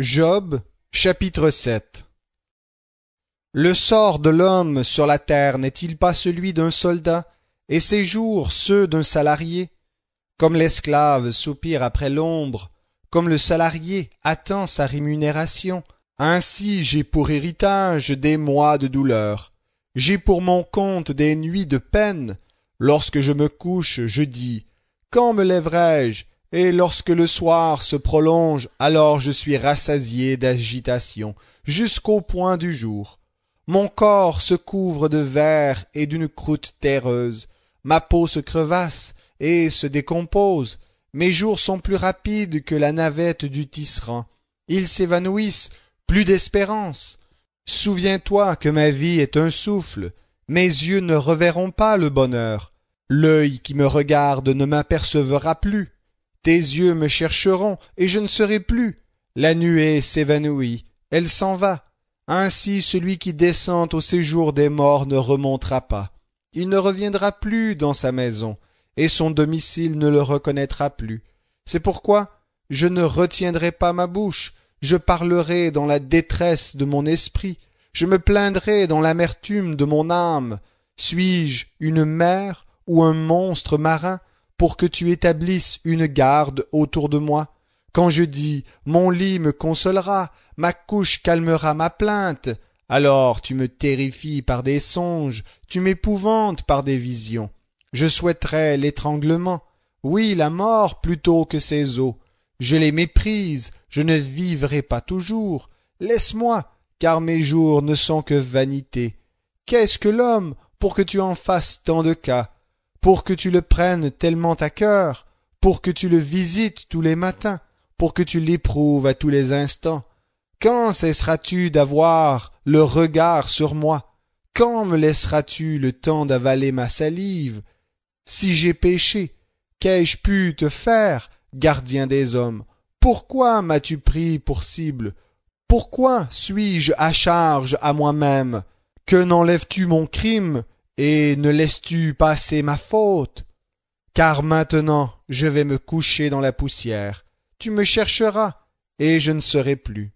Job chapitre 7 Le sort de l'homme sur la terre n'est-il pas celui d'un soldat, et ses jours ceux d'un salarié Comme l'esclave soupire après l'ombre, comme le salarié attend sa rémunération, ainsi j'ai pour héritage des mois de douleur, j'ai pour mon compte des nuits de peine. Lorsque je me couche, je dis Quand me lèverai-je et lorsque le soir se prolonge, alors je suis rassasié d'agitation jusqu'au point du jour. Mon corps se couvre de verre et d'une croûte terreuse. Ma peau se crevasse et se décompose. Mes jours sont plus rapides que la navette du tisserand. Ils s'évanouissent, plus d'espérance. Souviens-toi que ma vie est un souffle. Mes yeux ne reverront pas le bonheur. L'œil qui me regarde ne m'apercevra plus. Tes yeux me chercheront, et je ne serai plus. La nuée s'évanouit, elle s'en va. Ainsi celui qui descend au séjour des morts ne remontera pas. Il ne reviendra plus dans sa maison, et son domicile ne le reconnaîtra plus. C'est pourquoi je ne retiendrai pas ma bouche, je parlerai dans la détresse de mon esprit, je me plaindrai dans l'amertume de mon âme. Suis-je une mère ou un monstre marin pour que tu établisses une garde autour de moi. Quand je dis Mon lit me consolera, ma couche calmera ma plainte, alors tu me terrifies par des songes, tu m'épouvantes par des visions. Je souhaiterais l'étranglement, oui la mort plutôt que ces eaux. Je les méprise, je ne vivrai pas toujours. Laisse-moi, car mes jours ne sont que vanité. Qu'est-ce que l'homme pour que tu en fasses tant de cas pour que tu le prennes tellement à cœur, pour que tu le visites tous les matins, pour que tu l'éprouves à tous les instants. Quand cesseras-tu d'avoir le regard sur moi Quand me laisseras-tu le temps d'avaler ma salive Si j'ai péché, qu'ai-je pu te faire, gardien des hommes Pourquoi m'as-tu pris pour cible Pourquoi suis-je à charge à moi-même Que n'enlèves-tu mon crime et ne laisses-tu passer ma faute Car maintenant je vais me coucher dans la poussière, tu me chercheras, et je ne serai plus.